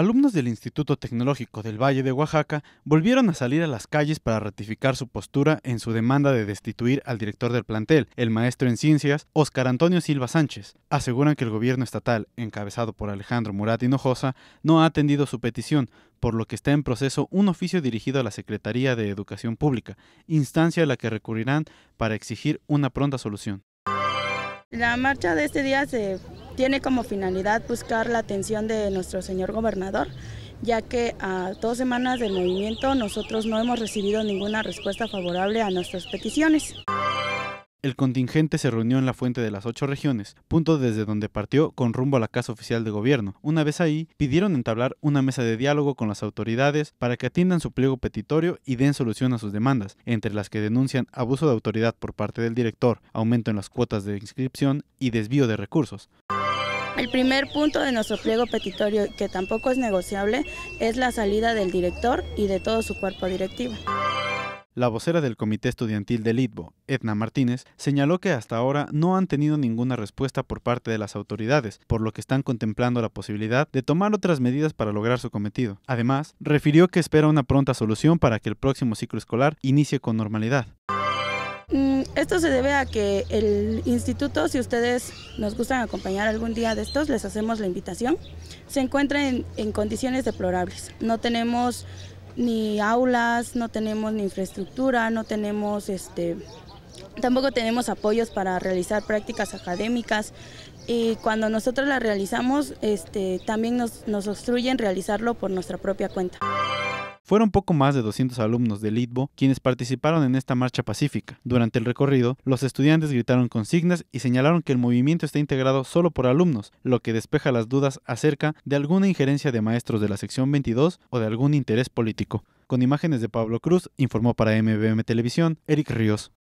alumnos del Instituto Tecnológico del Valle de Oaxaca volvieron a salir a las calles para ratificar su postura en su demanda de destituir al director del plantel, el maestro en ciencias, Óscar Antonio Silva Sánchez. Aseguran que el gobierno estatal, encabezado por Alejandro Murat Hinojosa, no ha atendido su petición, por lo que está en proceso un oficio dirigido a la Secretaría de Educación Pública, instancia a la que recurrirán para exigir una pronta solución. La marcha de este día se tiene como finalidad buscar la atención de nuestro señor gobernador, ya que a dos semanas del movimiento nosotros no hemos recibido ninguna respuesta favorable a nuestras peticiones. El contingente se reunió en la Fuente de las Ocho Regiones, punto desde donde partió con rumbo a la Casa Oficial de Gobierno. Una vez ahí, pidieron entablar una mesa de diálogo con las autoridades para que atiendan su pliego petitorio y den solución a sus demandas, entre las que denuncian abuso de autoridad por parte del director, aumento en las cuotas de inscripción y desvío de recursos. El primer punto de nuestro pliego petitorio, que tampoco es negociable, es la salida del director y de todo su cuerpo directivo. La vocera del Comité Estudiantil del ITBO, Edna Martínez, señaló que hasta ahora no han tenido ninguna respuesta por parte de las autoridades, por lo que están contemplando la posibilidad de tomar otras medidas para lograr su cometido. Además, refirió que espera una pronta solución para que el próximo ciclo escolar inicie con normalidad. Mm, esto se debe a que el instituto, si ustedes nos gustan acompañar algún día de estos, les hacemos la invitación, se encuentra en, condiciones deplorables. No tenemos ni aulas, no tenemos ni infraestructura, no tenemos este, tampoco tenemos apoyos para realizar prácticas académicas y cuando nosotros las realizamos este, también nos, nos obstruyen realizarlo por nuestra propia cuenta. Fueron poco más de 200 alumnos del Litbo quienes participaron en esta marcha pacífica. Durante el recorrido, los estudiantes gritaron consignas y señalaron que el movimiento está integrado solo por alumnos, lo que despeja las dudas acerca de alguna injerencia de maestros de la sección 22 o de algún interés político. Con imágenes de Pablo Cruz, informó para MBM Televisión, Eric Ríos.